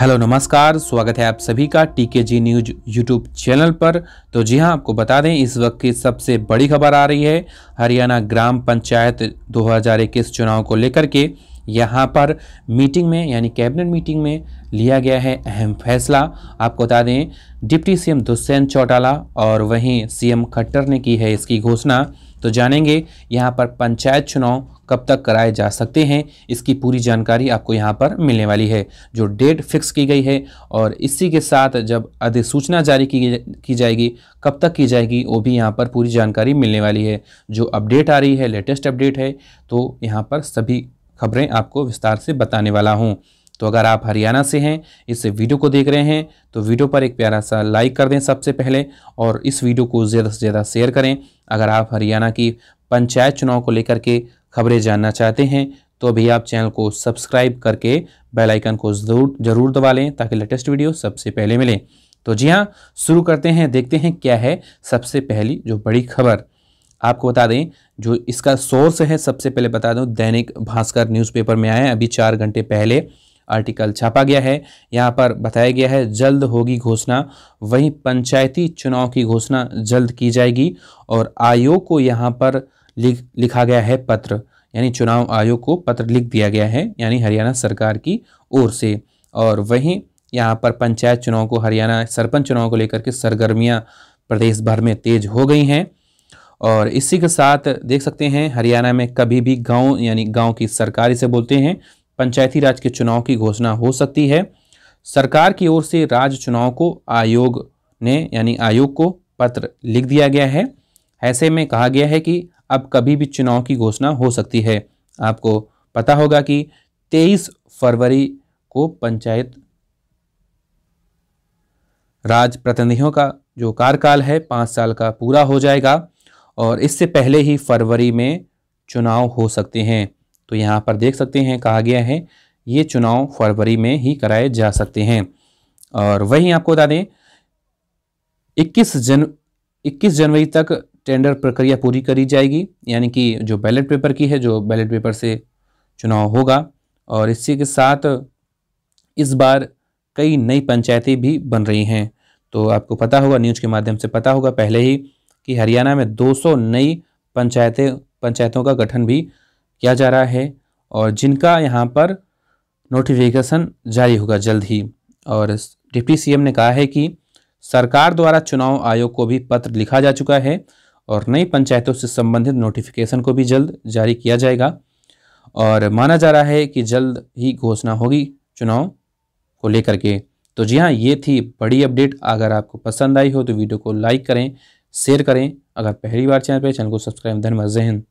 hello नमस्कार स्वागत है आप सभी का टीके जी न्यूज यूट्यूब चैनल पर तो जी हां आपको बता दें इस वक्त की सबसे बड़ी खबर आ रही है हरियाणा ग्राम पंचायत 2021 चुनाव को लेकर के यहां पर मीटिंग में यानी कैबिनेट मीटिंग में लिया गया है अहम फैसला आपको बता दें डिप्टी सीएम दुष्यंत चौटाला और वहीं सीएम खट्टर ने की है इसकी घोषणा तो जानेंगे यहाँ पर पंचायत चुनाव कब तक कराए जा सकते हैं इसकी पूरी जानकारी आपको यहाँ पर मिलने वाली है जो डेट फिक्स की गई है और इसी के साथ जब अधिसूचना जारी की जाएगी कब तक की जाएगी वो भी यहाँ पर पूरी जानकारी मिलने वाली है जो अपडेट आ रही है लेटेस्ट अपडेट है तो यहाँ पर सभी खबरें आपको विस्तार से बताने वाला हूँ तो अगर आप हरियाणा से हैं इस वीडियो को देख रहे हैं तो वीडियो पर एक प्यारा सा लाइक कर दें सबसे पहले और इस वीडियो को ज़्यादा से ज़्यादा शेयर करें अगर आप हरियाणा की पंचायत चुनाव को लेकर के खबरें जानना चाहते हैं तो अभी आप चैनल को सब्सक्राइब करके बेल आइकन को जरूर जरूर दबा लें ताकि लेटेस्ट वीडियो सबसे पहले मिलें तो जी हाँ शुरू करते हैं देखते हैं क्या है सबसे पहली जो बड़ी खबर आपको बता दें जो इसका सोर्स है सबसे पहले बता दूं दैनिक भास्कर न्यूज़पेपर में आए अभी चार घंटे पहले आर्टिकल छापा गया है यहाँ पर बताया गया है जल्द होगी घोषणा वहीं पंचायती चुनाव की घोषणा जल्द की जाएगी और आयोग को यहाँ पर लिख लिखा गया है पत्र यानी चुनाव आयोग को पत्र लिख दिया गया है यानी हरियाणा सरकार की ओर से और वहीं यहाँ पर पंचायत चुनाव को हरियाणा सरपंच चुनाव को लेकर के सरगर्मियाँ प्रदेश भर में तेज हो गई हैं और इसी के साथ देख सकते हैं हरियाणा में कभी भी गांव यानी गांव की सरकार इसे बोलते हैं पंचायती राज के चुनाव की घोषणा हो सकती है सरकार की ओर से राज्य चुनाव को आयोग ने यानी आयोग को पत्र लिख दिया गया है ऐसे में कहा गया है कि अब कभी भी चुनाव की घोषणा हो सकती है आपको पता होगा कि 23 फरवरी को पंचायत राज प्रतिनिधियों का जो कार्यकाल है पाँच साल का पूरा हो जाएगा और इससे पहले ही फरवरी में चुनाव हो सकते हैं तो यहाँ पर देख सकते हैं कहा गया है ये चुनाव फरवरी में ही कराए जा सकते हैं और वहीं आपको बता दें इक्कीस जन इक्कीस जनवरी तक टेंडर प्रक्रिया पूरी करी जाएगी यानी कि जो बैलेट पेपर की है जो बैलेट पेपर से चुनाव होगा और इसी के साथ इस बार कई नई पंचायतें भी बन रही हैं तो आपको पता होगा न्यूज के माध्यम से पता होगा पहले ही कि हरियाणा में 200 नई पंचायतें पंचायतों का गठन भी किया जा रहा है और जिनका यहाँ पर नोटिफिकेशन जारी होगा जल्द ही और डिप्टी सीएम ने कहा है कि सरकार द्वारा चुनाव आयोग को भी पत्र लिखा जा चुका है और नई पंचायतों से संबंधित नोटिफिकेशन को भी जल्द जारी किया जाएगा और माना जा रहा है कि जल्द ही घोषणा होगी चुनाव को लेकर के तो जी हाँ ये थी बड़ी अपडेट अगर आपको पसंद आई हो तो वीडियो को लाइक करें शेयर करें अगर पहली बार चैनल पर चैनल को सब्सक्राइब धन्यवाद जहन